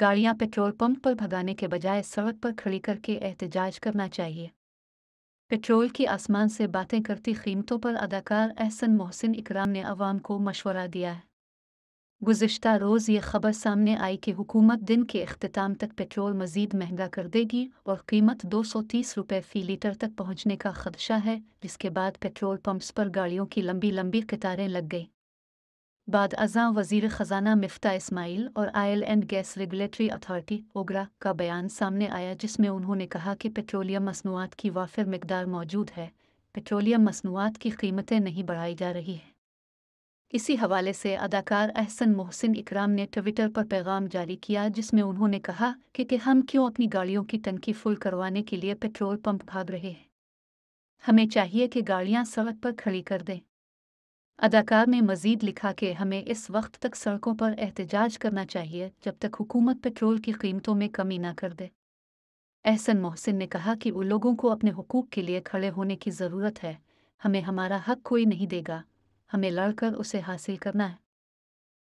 गाड़ियां petrol pump पर भगाने के बजाय सड़क पर खड़ी करके एहतजाज करना चाहिए पेट्रोल की आसमान से बातें करती कीमतों पर अदाकार एहसन मोहसिन इकराम ने अवाम को मशवरा दिया है गुज्त रोज़ ये खबर सामने आई कि हुकूमत दिन के अख्ताम तक पेट्रोल मजीद महंगा कर देगी और कीमत दो सौ तीस रुपये फ़ी लीटर तक पहुँचने का खदशा है जिसके बाद पेट्रोल पम्प्स पर गाड़ियों की लंबी लंबी कतारें लग गई बाद अजा वजीर ख़जाना मिफ्ता इस्माइल और oil and gas regulatory authority OGRA का बयान सामने आया जिसमें उन्होंने कहा कि पेट्रोलियम मसनूआत की वाफिर मकदार मौजूद है पेट्रोलियम मसनूआत की कीमतें नहीं बढ़ाई जा रही है इसी हवाले से अदाकार अहसन मोहसिन इकराम ने ट्विटर पर पैगाम जारी किया जिसमें उन्होंने कहा कि, कि हम क्यों अपनी गाड़ियों की टंकी फुल करवाने के लिए पेट्रोल पंप भाग रहे हैं हमें चाहिए कि गाड़ियां सड़क पर खड़ी कर दें अदाकार ने मजीद लिखा कि हमें इस वक्त तक सड़कों पर एहतजाज करना चाहिए जब तक हुकूमत पेट्रोल की कीमतों में कमी ना कर दे एहसन मोहसिन ने कहा कि उन लोगों को अपने हकूक़ के लिए खड़े होने की ज़रूरत है हमें हमारा हक कोई नहीं देगा हमें लड़कर उसे हासिल करना है